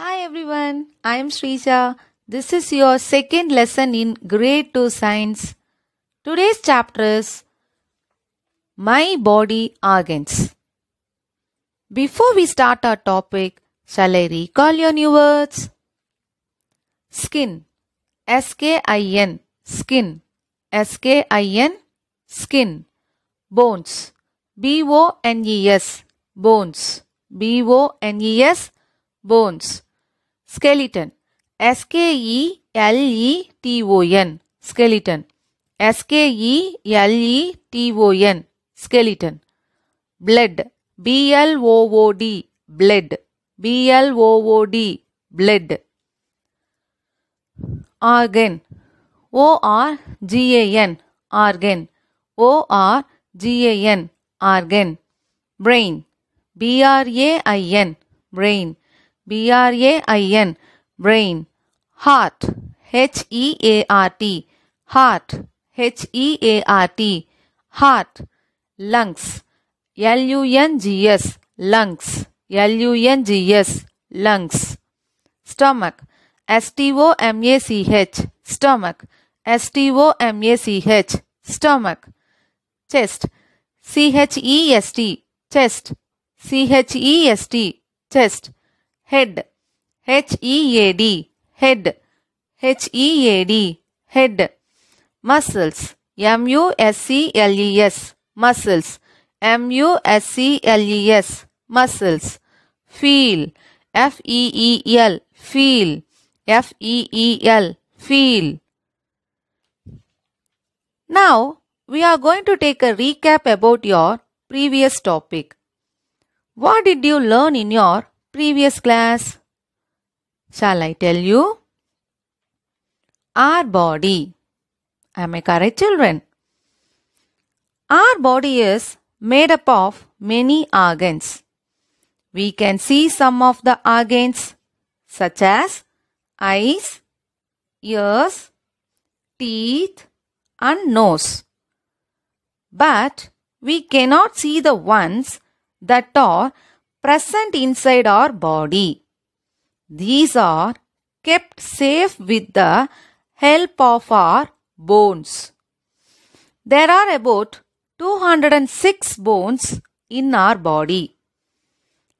Hi everyone, I am Srija. This is your second lesson in grade 2 science. Today's chapter is My Body Organs. Before we start our topic, shall I recall your new words? Skin S K I N skin S K I N skin bones B O N E S bones B O N E S bones skeleton S K E L E T O N skeleton S K E L E T O N skeleton blood B L O O D blood B L O O D blood organ O R G A N organ O R G A N organ brain B R A I N brain B R A I N brain heart H E A R T heart H E A R T heart lungs L U N G S lungs L U N G S lungs stomach S T O M A C H stomach S T O M A C H stomach chest C H E S T chest C H E S T chest head h e a d head h e a d head muscles m u s c l e s muscles m u s c l e s muscles feel f e e l feel f e e l feel now we are going to take a recap about your previous topic what did you learn in your previous class. Shall I tell you? Our body. Am I correct, children? Our body is made up of many organs. We can see some of the organs such as eyes, ears, teeth, and nose. But we cannot see the ones that are present inside our body. These are kept safe with the help of our bones. There are about 206 bones in our body.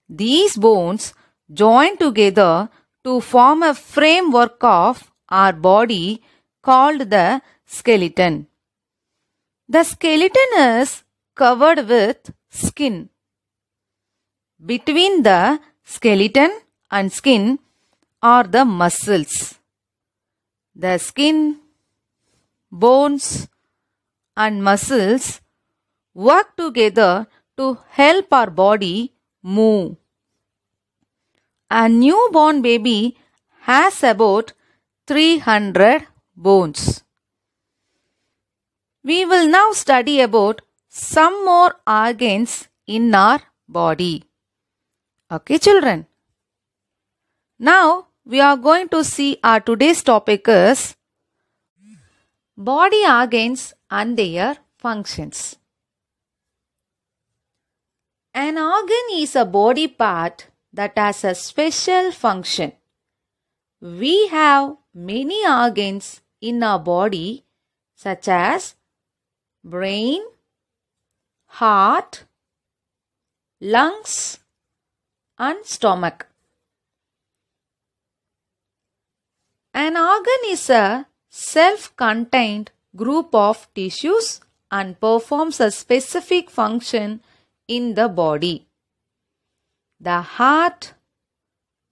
These bones join together to form a framework of our body called the skeleton. The skeleton is covered with skin. Between the skeleton and skin are the muscles. The skin, bones and muscles work together to help our body move. A newborn baby has about 300 bones. We will now study about some more organs in our body. Okay, children. Now we are going to see our today's topic is body organs and their functions. An organ is a body part that has a special function. We have many organs in our body such as brain, heart, lungs, and stomach. An organ is a self contained group of tissues and performs a specific function in the body. The heart,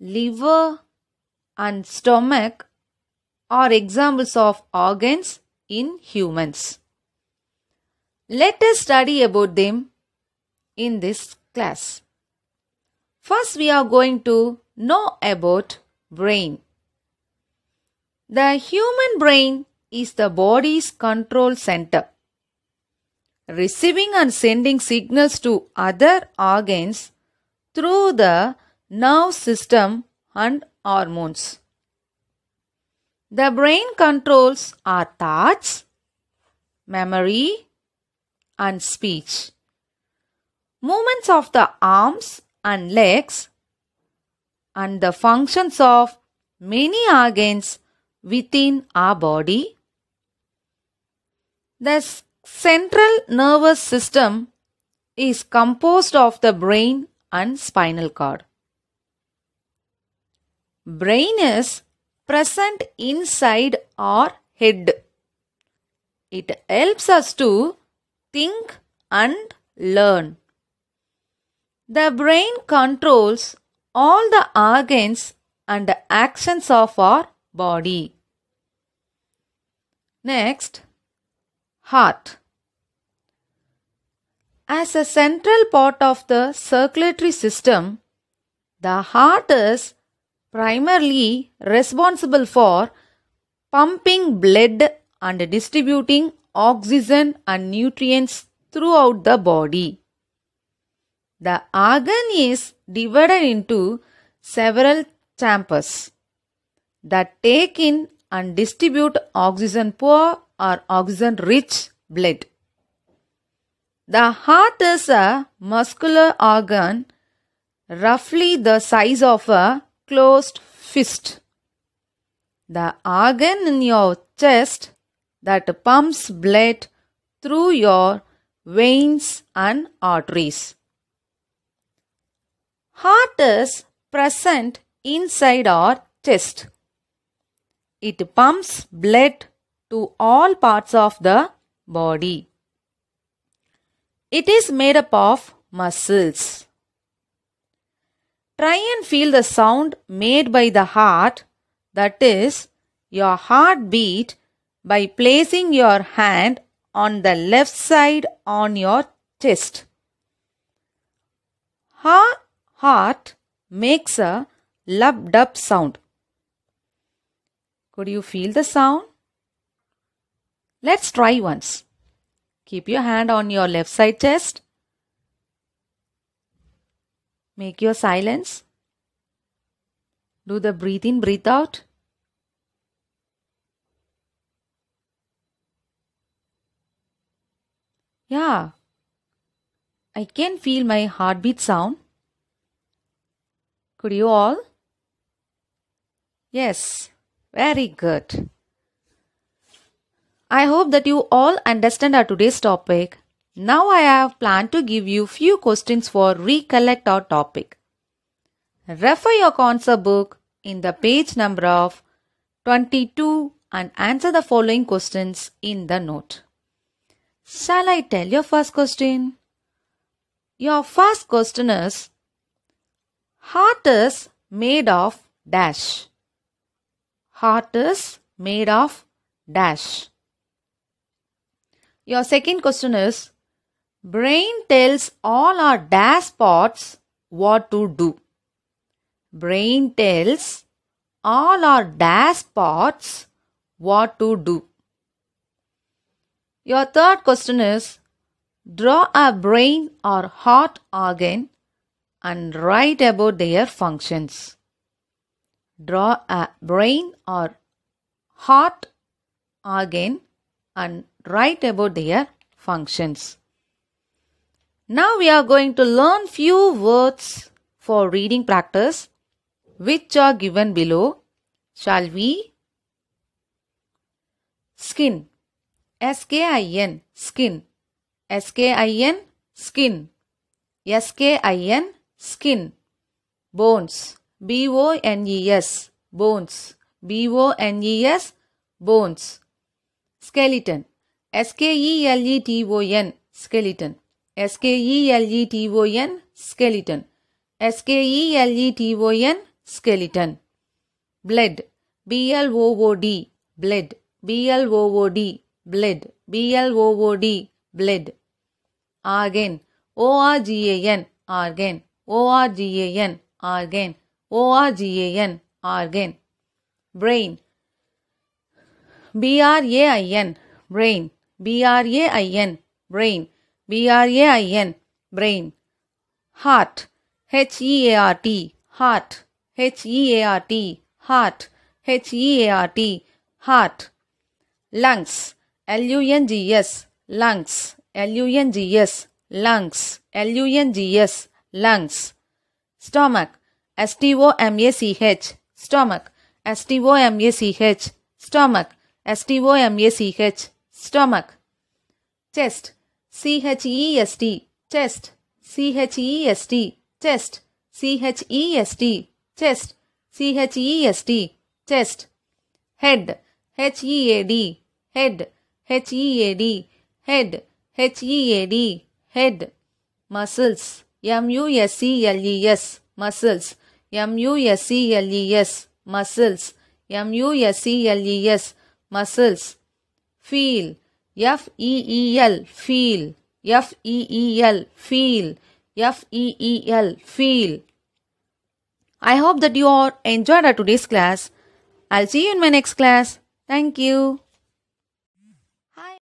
liver, and stomach are examples of organs in humans. Let us study about them in this class. First, we are going to know about brain. The human brain is the body's control center. Receiving and sending signals to other organs through the nerve system and hormones. The brain controls our thoughts, memory, and speech. Movements of the arms and legs and the functions of many organs within our body. The central nervous system is composed of the brain and spinal cord. Brain is present inside our head. It helps us to think and learn. The brain controls all the organs and the actions of our body. Next, heart. As a central part of the circulatory system, the heart is primarily responsible for pumping blood and distributing oxygen and nutrients throughout the body. The organ is divided into several chambers that take in and distribute oxygen poor or oxygen rich blood. The heart is a muscular organ roughly the size of a closed fist. The organ in your chest that pumps blood through your veins and arteries is present inside our chest. It pumps blood to all parts of the body. It is made up of muscles. Try and feel the sound made by the heart, that is, your heartbeat, by placing your hand on the left side on your chest. Ha heart makes a lub dub sound. Could you feel the sound? Let's try once. Keep your hand on your left side chest. Make your silence. Do the breathe in, breathe out. Yeah, I can feel my heartbeat sound. Could you all? Yes, very good. I hope that you all understand our today's topic. Now I have planned to give you few questions for recollect our topic. Refer your concept book in the page number of 22 and answer the following questions in the note. Shall I tell your first question? Your first question is Heart is made of dash. Heart is made of dash. Your second question is Brain tells all our dash parts what to do. Brain tells all our dash parts what to do. Your third question is Draw a brain or heart organ and write about their functions. Draw a brain or heart organ and write about their functions. Now we are going to learn few words for reading practice which are given below. Shall we? Skin S-K-I-N Skin S-K-I-N Skin S-K-I-N skin, bones, B O N E S, bones, B O N E S, bones, skeleton, S K E L E T O N, skeleton, S K E L E T O N, skeleton, S K E L E T O N, skeleton, blood, B L O O D, blood, B L O O D, blood, B L O O D, blood, organ, O R G A N, organ ORGAN, argan, ORGAN, argan. Brain, BRAIN, brain, BRAIN, brain, BRAIN, brain. Heart, HEART, heart, HEART, heart, HEART, heart. Lungs, LUNGS, lungs, LUNGS, lungs, LUNGS, lungs. Stomach, S-T-O-M-A-C-H, stomach, S-T-O-M-A-C-H, stomach, S-T-O-M-A-C-H, stomach. Chest, C-H-E-S-T, chest, C-H-E-S-T, chest, C-H-E-S-T, chest, C-H-E-S-T, chest. Head, H-E-A-D, head, H-E-A-D, head, H-E-A-D, head. Muscles, MUSCLES muscles MUSCLES muscles MUSCLES muscles feel F E E L feel F E E L feel F E E L feel I hope that you all enjoyed our today's class. I'll see you in my next class. Thank you.